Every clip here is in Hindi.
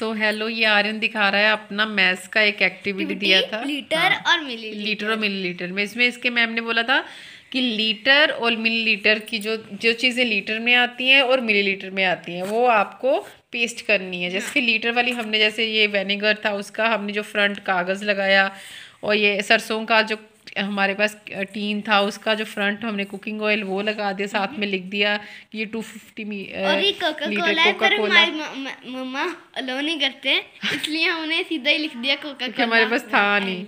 तो हेलो ये आर्यन दिखा रहा है अपना मैथ्स का एक एक्टिविटी दिया था लीटर हाँ, और मिली लीटर और मिली लीटर में इसमें इसके मैम ने बोला था कि लीटर और मिली लीटर की जो जो चीज़ें लीटर में आती हैं और मिली लीटर में आती हैं वो आपको पेस्ट करनी है जैसे कि हाँ। लीटर वाली हमने जैसे ये वेनेगर था उसका हमने जो फ्रंट कागज़ लगाया और ये सरसों का जो हमारे पास टीन था उसका जो फ्रंट हमने कुकिंग ऑयल वो लगा दिया साथ में लिख दिया कि ये two fifty litre Coca Cola मम्मा नहीं करते इसलिए हमने सीधा ही लिख दिया कोका कोला हमारे पास था नहीं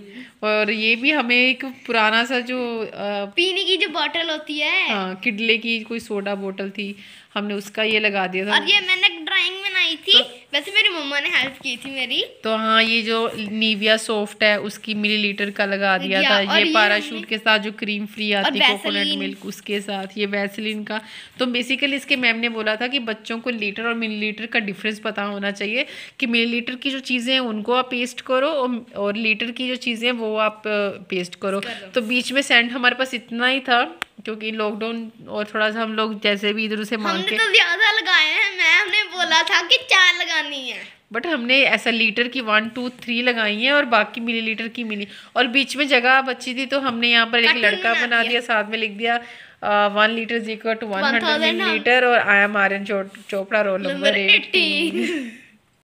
और ये भी हमें एक पुराना सा जो आ, पीने की जो बोतल होती है हाँ किडले की कोई सोडा बोतल थी हमने उसका ये लगा दिया था और ये मैंने ड्राइंग बनाई थी तो वैसे मेरी मम्मा ने हेल्प की थी मेरी तो हाँ ये जो निविया सॉफ्ट है उसकी मिलीलीटर का लगा दिया था ये पाराशूट के साथ जो क्रीम फ्री आती है कोकोनट मिल्क उसके साथ ये वैसलिन का तो बेसिकली इसके मैम ने बोला था कि बच्चों को लीटर और मिलीलीटर का डिफरेंस पता होना चाहिए कि मिलीलीटर की जो चीज़ें हैं उनको आप पेस्ट करो और लीटर की जो चीज़ें वो आप पेस्ट करो तो बीच में सेंट हमारे पास इतना ही था क्योंकि लॉकडाउन और थोड़ा सा हम लोग जैसे भी इधर उसे मांग के तो ज़्यादा लगाए हैं मैम ने बोला था कि लगानी है बट हमने ऐसा लीटर की वन टू थ्री लगाई है और बाकी मिली लीटर की मिली और बीच में जगह बची थी तो हमने यहाँ पर एक लड़का बना दिया साथ में लिख दिया one litre equal to one hundred millilitre और I am R N Chopra roll number eighteen